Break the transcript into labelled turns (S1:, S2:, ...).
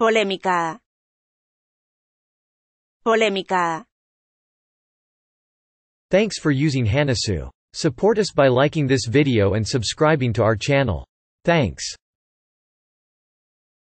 S1: Polémica. Polémica.
S2: Thanks for using Hanasu. Support us by liking this video and subscribing to our channel. Thanks.